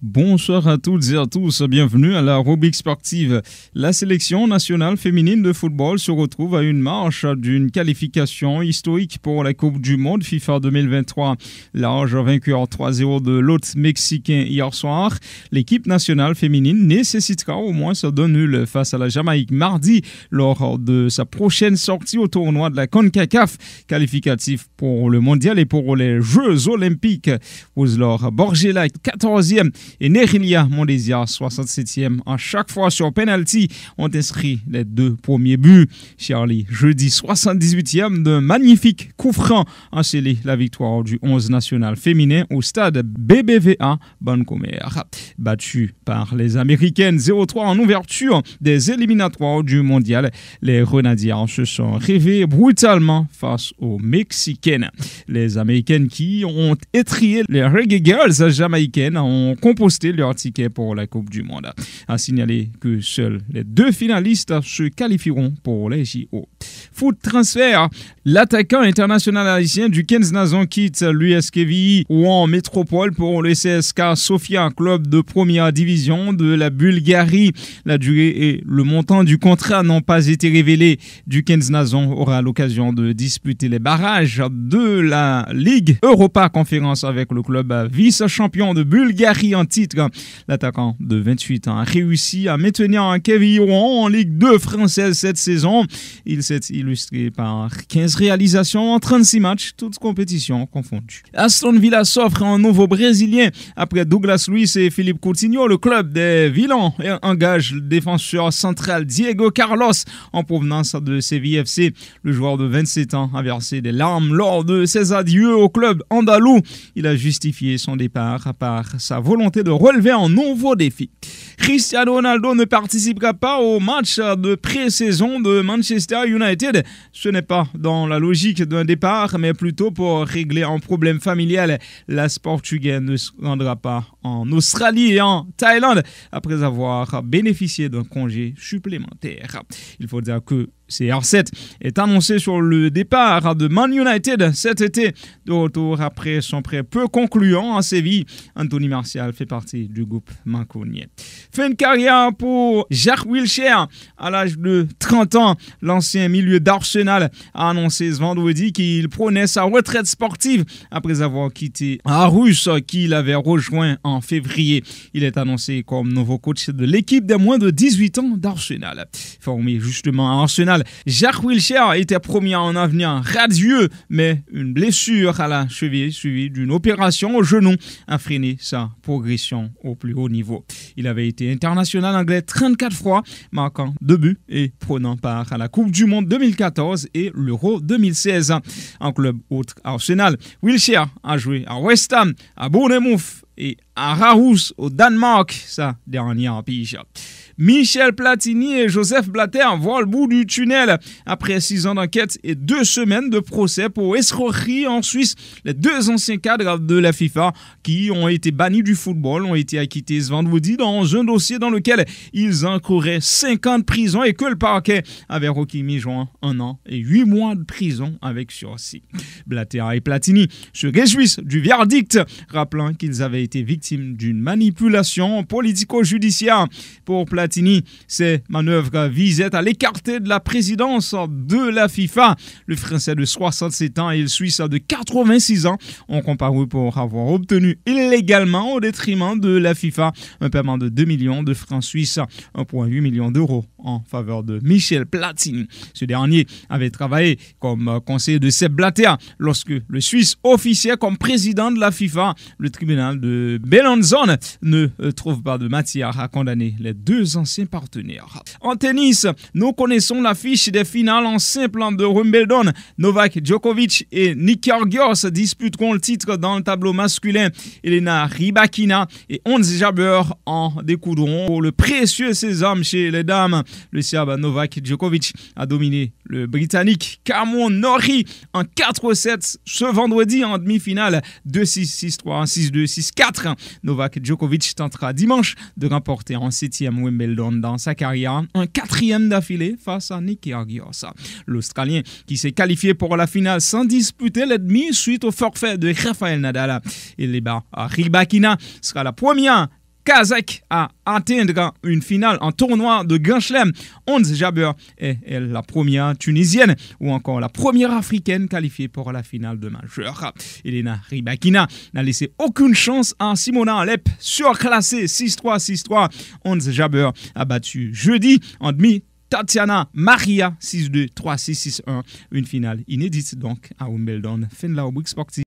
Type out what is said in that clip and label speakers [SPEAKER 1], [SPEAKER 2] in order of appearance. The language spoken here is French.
[SPEAKER 1] Bonsoir à toutes et à tous, bienvenue à la rubrique sportive. La sélection nationale féminine de football se retrouve à une marche d'une qualification historique pour la Coupe du Monde FIFA 2023. Large en 3-0 de l'hôte mexicain hier soir, l'équipe nationale féminine nécessitera au moins ce nul face à la Jamaïque mardi lors de sa prochaine sortie au tournoi de la CONCACAF, qualificatif pour le mondial et pour les Jeux olympiques. Borgela, 14e et Nerilia Mondésia, 67e. À chaque fois sur penalty, ont inscrit les deux premiers buts. Charlie, jeudi 78e, d'un magnifique coup franc a scellé la victoire du 11 national féminin au stade BBVA Bancomer. Battu par les Américaines 0-3 en ouverture des éliminatoires du mondial, les Renadiens se sont rêvés brutalement face aux Mexicaines. Les Américaines qui ont étrié les Reggae Girls jamaïcaines ont poster leur ticket pour la Coupe du Monde. A signaler que seuls les deux finalistes se qualifieront pour les JO. Foot transfert, L'attaquant international haïtien du 15 Nazon quitte l'USKVI ou en métropole pour le CSK Sofia, un club de première division de la Bulgarie. La durée et le montant du contrat n'ont pas été révélés. Du 15 Nazon aura l'occasion de disputer les barrages de la Ligue Europa Conférence avec le club vice-champion de Bulgarie en titre. L'attaquant de 28 ans a réussi à maintenir un KVI en Ligue 2 française cette saison. Il s'est illustré par 15 réalisation en 36 matchs, toutes compétitions confondues. Aston Villa s'offre un nouveau Brésilien. Après Douglas Luiz et Philippe Coutinho, le club des Villans engage le défenseur central Diego Carlos en provenance de Séville FC. Le joueur de 27 ans a versé des larmes lors de ses adieux au club andalou. Il a justifié son départ par sa volonté de relever un nouveau défi. Cristiano Ronaldo ne participera pas au match de pré-saison de Manchester United. Ce n'est pas dans la logique d'un départ, mais plutôt pour régler un problème familial. La portugais ne se rendra pas en Australie et en Thaïlande après avoir bénéficié d'un congé supplémentaire. Il faut dire que CR7 est annoncé sur le départ de Man United cet été. De retour après son prêt peu concluant à Séville, Anthony Martial fait partie du groupe manconien. Fin de carrière pour Jacques Wilshere à l'âge de 30 ans. L'ancien milieu d'Arsenal a annoncé ce vendredi qu'il prenait sa retraite sportive après avoir quitté Arus qu'il avait rejoint en février. Il est annoncé comme nouveau coach de l'équipe des moins de 18 ans d'Arsenal. Formé justement à Arsenal Jacques Wilshere était premier en avenir radieux, mais une blessure à la cheville suivie d'une opération au genou a freiné sa progression au plus haut niveau. Il avait été international anglais 34 fois, marquant deux buts et prenant part à la Coupe du Monde 2014 et l'Euro 2016 en club autre Arsenal. Wilshere a joué à West Ham, à Bournemouth, et à Aarhus, au Danemark, sa dernière pige. Michel Platini et Joseph Blatter voient le bout du tunnel. Après six ans d'enquête et deux semaines de procès pour escroquerie en Suisse, les deux anciens cadres de la FIFA qui ont été bannis du football ont été acquittés ce vendredi dans un dossier dans lequel ils encouraient 50 ans de prison et que le parquet avait requis mi-juin un an et 8 mois de prison avec sursis. Blatter et Platini se réjouissent du verdict, rappelant qu'ils avaient été victime d'une manipulation politico-judiciaire. Pour Platini, ces manœuvres visaient à l'écarter de la présidence de la FIFA. Le Français de 67 ans et le Suisse de 86 ans ont comparu pour avoir obtenu illégalement, au détriment de la FIFA, un paiement de 2 millions de francs suisses, 1,8 million d'euros en faveur de Michel Platini. Ce dernier avait travaillé comme conseiller de Seb Blatter lorsque le Suisse officiait comme président de la FIFA. Le tribunal de ne euh, trouve pas de matière à condamner les deux anciens partenaires. En tennis, nous connaissons l'affiche des finales en simple de Wimbledon. Novak Djokovic et Nick Kyrgios disputeront le titre dans le tableau masculin. Elena Rybakina et Hans Jabeur en découdront pour le précieux sésame chez les dames. Le Serbe Novak Djokovic a dominé le Britannique Cameron Nori en 4-7 ce vendredi en demi-finale 2-6, 6-3, 6-2, 6-4. Novak Djokovic tentera dimanche de remporter 7 septième Wimbledon dans sa carrière, un quatrième d'affilée face à Nick Kyrgios. L'Australien qui s'est qualifié pour la finale sans disputer l'ennemi suite au forfait de Rafael Nadal. Et les Ribakina sera la première kazakh a atteint une finale en tournoi de Grand Onze Jaber est, la première tunisienne ou encore la première africaine qualifiée pour la finale de majeur. Elena Ribakina n'a laissé aucune chance à Simona Alep, surclassée 6-3-6-3. Onze Jaber a battu jeudi en demi Tatiana Maria 6-2, 3-6, 6-1. Une finale inédite donc à Wimbledon. Fin de la sportive.